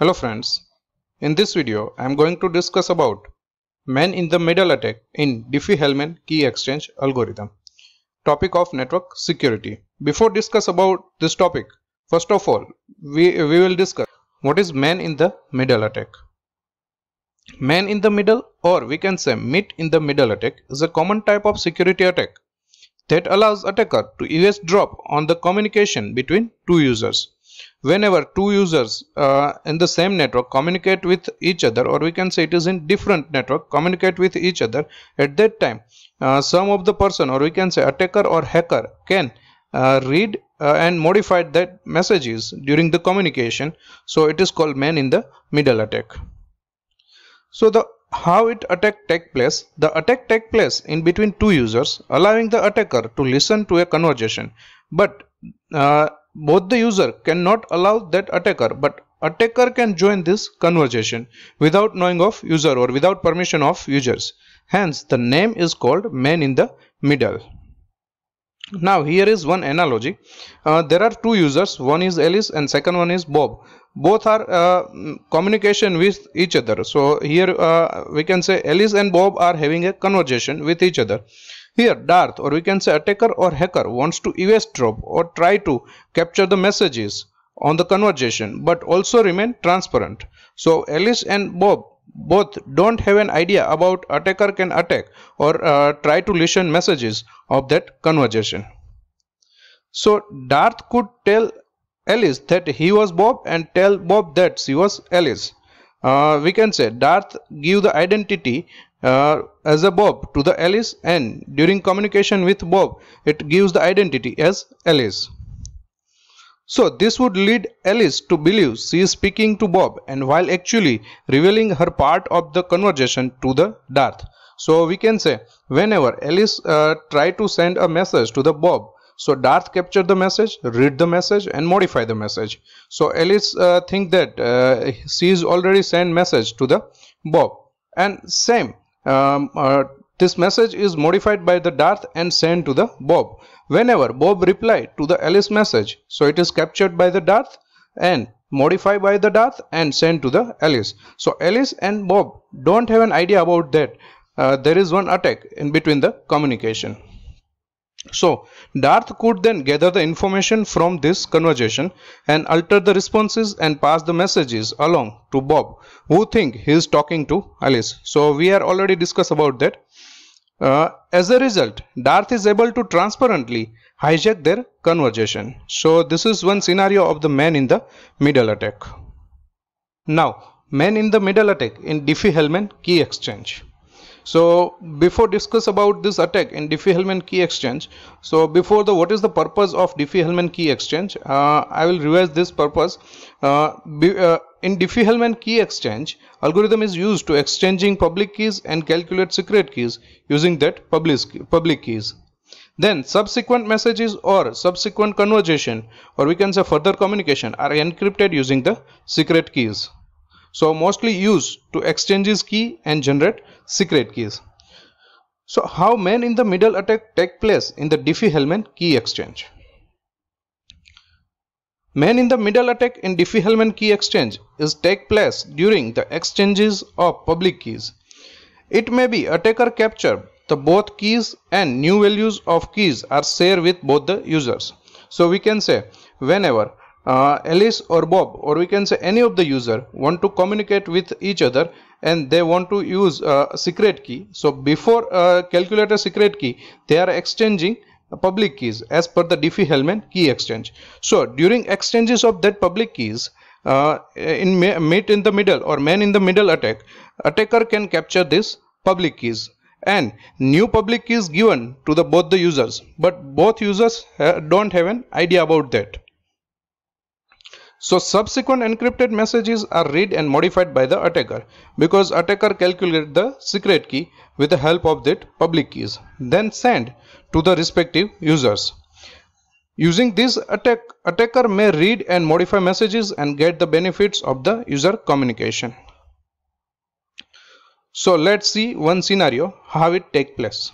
Hello friends, in this video I am going to discuss about man in the middle attack in Diffie-Hellman key exchange algorithm. Topic of network security. Before discuss about this topic, first of all we, we will discuss what is man in the middle attack. Man in the middle or we can say Meet in the middle attack is a common type of security attack that allows attacker to eavesdrop on the communication between two users whenever two users uh, in the same network communicate with each other or we can say it is in different network communicate with each other at that time uh, some of the person or we can say attacker or hacker can uh, read uh, and modify that messages during the communication so it is called man in the middle attack so the how it attack take place the attack take place in between two users allowing the attacker to listen to a conversation but uh, both the user cannot allow that attacker but attacker can join this conversation without knowing of user or without permission of users hence the name is called man in the middle now here is one analogy uh, there are two users one is alice and second one is bob both are uh, communication with each other so here uh, we can say alice and bob are having a conversation with each other here Darth or we can say attacker or hacker wants to eavesdrop or try to capture the messages on the conversation but also remain transparent. So Alice and Bob both don't have an idea about attacker can attack or uh, try to listen messages of that conversation. So Darth could tell Alice that he was Bob and tell Bob that she was Alice. Uh, we can say Darth give the identity uh, as a Bob to the Alice and during communication with Bob it gives the identity as Alice. So this would lead Alice to believe she is speaking to Bob and while actually revealing her part of the conversation to the Darth. So we can say whenever Alice uh, try to send a message to the Bob so Darth capture the message, read the message and modify the message. So Alice uh, think that uh, she is already sent message to the Bob and same um, uh, this message is modified by the Darth and sent to the Bob. Whenever Bob replied to the Alice message, so it is captured by the Darth and modified by the Darth and sent to the Alice. So Alice and Bob don't have an idea about that. Uh, there is one attack in between the communication. So Darth could then gather the information from this conversation and alter the responses and pass the messages along to Bob who think he is talking to Alice. So we are already discussed about that. Uh, as a result, Darth is able to transparently hijack their conversation. So this is one scenario of the man in the middle attack. Now, man in the middle attack in Diffie-Hellman key exchange so before discuss about this attack in Diffie-Hellman key exchange so before the what is the purpose of Diffie-Hellman key exchange uh, I will revise this purpose uh, be, uh, in Diffie-Hellman key exchange algorithm is used to exchanging public keys and calculate secret keys using that public, public keys then subsequent messages or subsequent conversation or we can say further communication are encrypted using the secret keys so mostly used to exchanges key and generate secret keys. So how man in the middle attack take place in the Diffie-Hellman key exchange? Man in the middle attack in Diffie-Hellman key exchange is take place during the exchanges of public keys. It may be attacker capture the both keys and new values of keys are shared with both the users. So we can say whenever uh, Alice or Bob or we can say any of the user want to communicate with each other and they want to use uh, secret key so before uh, calculator secret key they are exchanging public keys as per the Diffie-Hellman key exchange so during exchanges of that public keys uh, in mate in the middle or man in the middle attack attacker can capture this public keys and new public keys given to the both the users but both users uh, don't have an idea about that so subsequent encrypted messages are read and modified by the attacker because attacker calculate the secret key with the help of that public keys then send to the respective users. Using this attack, attacker may read and modify messages and get the benefits of the user communication. So let's see one scenario how it take place.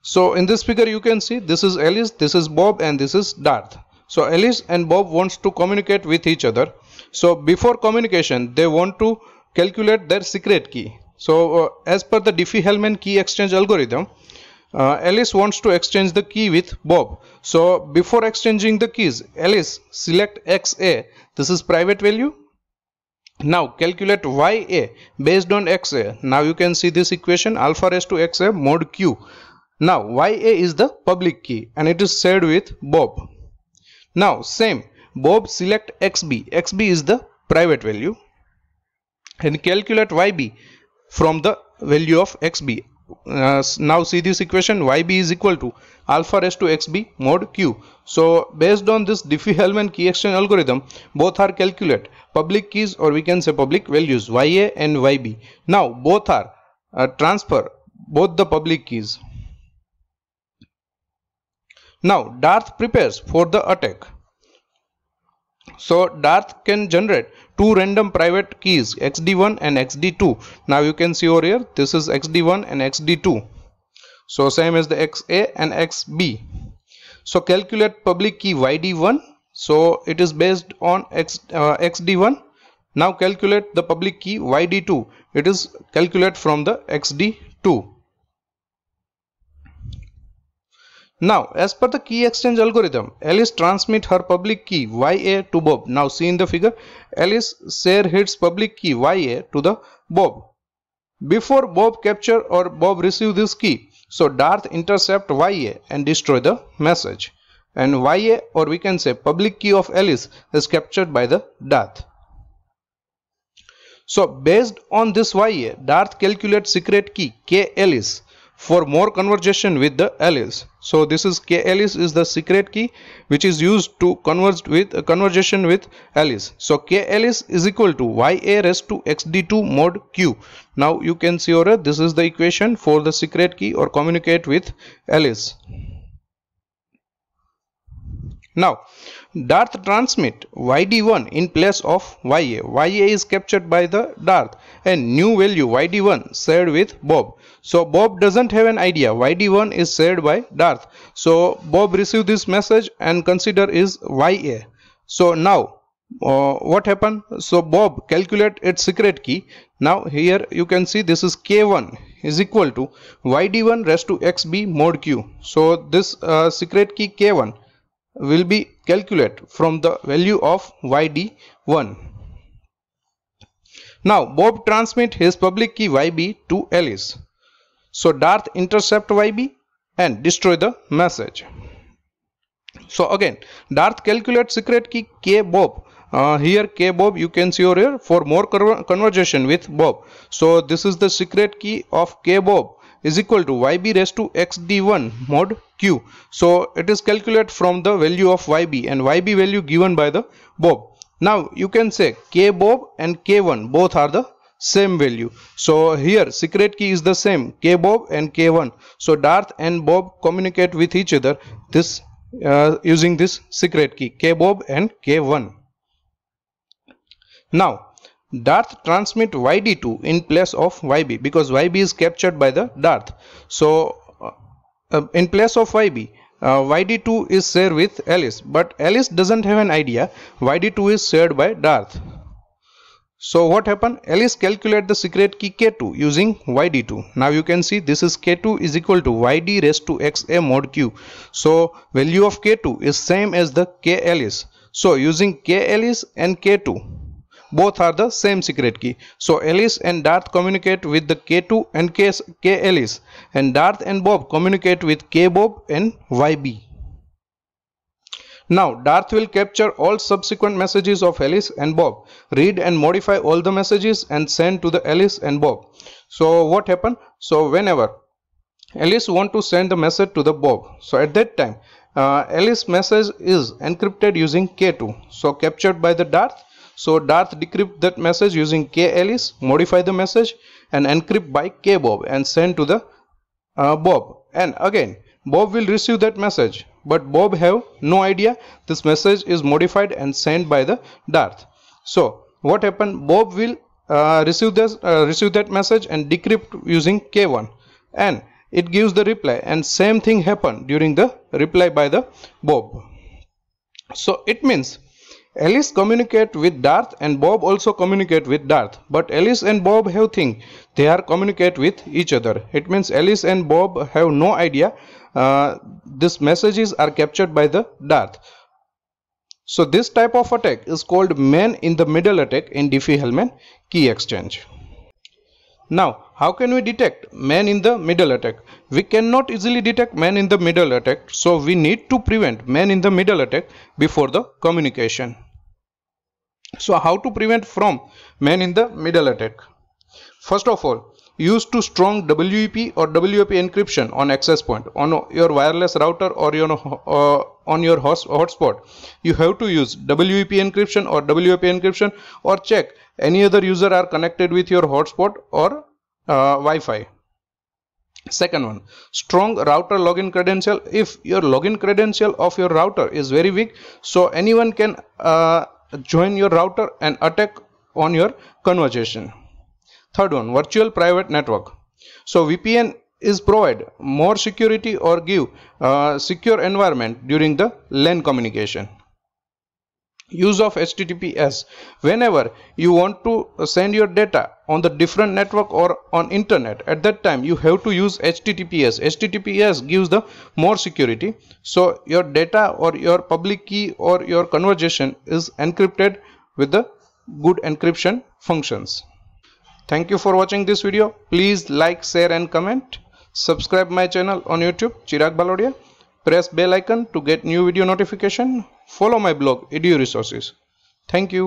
So in this figure you can see this is Alice, this is Bob and this is Darth. So Alice and Bob wants to communicate with each other. So before communication, they want to calculate their secret key. So uh, as per the Diffie-Hellman key exchange algorithm, uh, Alice wants to exchange the key with Bob. So before exchanging the keys, Alice select XA. This is private value. Now calculate YA based on XA. Now you can see this equation alpha raised to XA mod Q. Now YA is the public key and it is shared with Bob. Now same Bob select XB. XB is the private value and calculate YB from the value of XB. Uh, now see this equation YB is equal to alpha raised to XB mod Q. So based on this Diffie-Hellman key exchange algorithm both are calculate public keys or we can say public values YA and YB. Now both are uh, transfer both the public keys now Darth prepares for the attack. So Darth can generate two random private keys XD1 and XD2. Now you can see over here this is XD1 and XD2. So same as the XA and XB. So calculate public key YD1. So it is based on X, uh, XD1. Now calculate the public key YD2. It is calculate from the XD2. Now, as per the key exchange algorithm, Alice transmit her public key YA to Bob. Now, see in the figure, Alice share hits public key YA to the Bob. Before Bob capture or Bob receive this key, so Darth intercept YA and destroy the message. And YA or we can say public key of Alice is captured by the Darth. So based on this YA, Darth calculates secret key K Alice for more conversation with the alias. So this is K alias is the secret key which is used to converse with a uh, conversation with alias. So k alias is equal to ya rest to xd2 mod q. Now you can see over this is the equation for the secret key or communicate with alias. Now, Darth transmit YD1 in place of YA. YA is captured by the Darth and new value YD1 shared with Bob. So, Bob doesn't have an idea. YD1 is shared by Darth. So, Bob received this message and consider is YA. So, now uh, what happened? So, Bob calculate its secret key. Now, here you can see this is K1 is equal to YD1 rest to XB mod Q. So, this uh, secret key K1 will be calculated from the value of YD1. Now Bob transmit his public key YB to Alice. So Darth intercept YB and destroy the message. So again Darth calculate secret key K Bob. Uh, here K Bob you can see over here for more conversation with Bob. So this is the secret key of K Bob is equal to yb raised to xd1 mod q. So it is calculated from the value of yb and yb value given by the bob. Now you can say k bob and k1 both are the same value. So here secret key is the same k bob and k1. So Darth and Bob communicate with each other this uh, using this secret key k bob and k1. Now Darth transmit YD2 in place of YB because YB is captured by the Darth. So uh, uh in place of YB, uh, YD2 is shared with Alice but Alice doesn't have an idea YD2 is shared by Darth. So what happened? Alice calculate the secret key K2 using YD2. Now you can see this is K2 is equal to YD raised to XA mod Q. So value of K2 is same as the K Alice. So using K Alice and K2 both are the same secret key so alice and darth communicate with the k2 and k, k alice and darth and bob communicate with k bob and yb now Darth will capture all subsequent messages of Alice and Bob, read and modify all the messages and send to the Alice and Bob. So what happened? So whenever Alice want to send the message to the Bob, so at that time uh, Alice message is encrypted using K2, so captured by the Darth so Darth decrypt that message using K-Alice, modify the message and encrypt by K-Bob and send to the uh, Bob. And again, Bob will receive that message. But Bob have no idea this message is modified and sent by the Darth. So what happened? Bob will uh, receive this uh, receive that message and decrypt using K1 and it gives the reply and same thing happened during the reply by the Bob. So it means Alice communicate with Darth and Bob also communicate with Darth. But Alice and Bob have thing. They are communicate with each other. It means Alice and Bob have no idea. Uh, these messages are captured by the Darth. So this type of attack is called man in the middle attack in Diffie-Hellman key exchange. Now, how can we detect man in the middle attack? We cannot easily detect man in the middle attack. So we need to prevent man in the middle attack before the communication so how to prevent from man in the middle attack first of all use to strong wep or WPA encryption on access point on your wireless router or your uh, on your hotspot you have to use wep encryption or WPA encryption or check any other user are connected with your hotspot or uh, wi-fi second one strong router login credential if your login credential of your router is very weak so anyone can uh, join your router and attack on your conversation. Third one, virtual private network. So VPN is provide more security or give uh, secure environment during the LAN communication. Use of HTTPS. Whenever you want to send your data on the different network or on internet at that time you have to use https https gives the more security so your data or your public key or your conversation is encrypted with the good encryption functions thank you for watching this video please like share and comment subscribe my channel on youtube chirag balodia press bell icon to get new video notification follow my blog edu resources thank you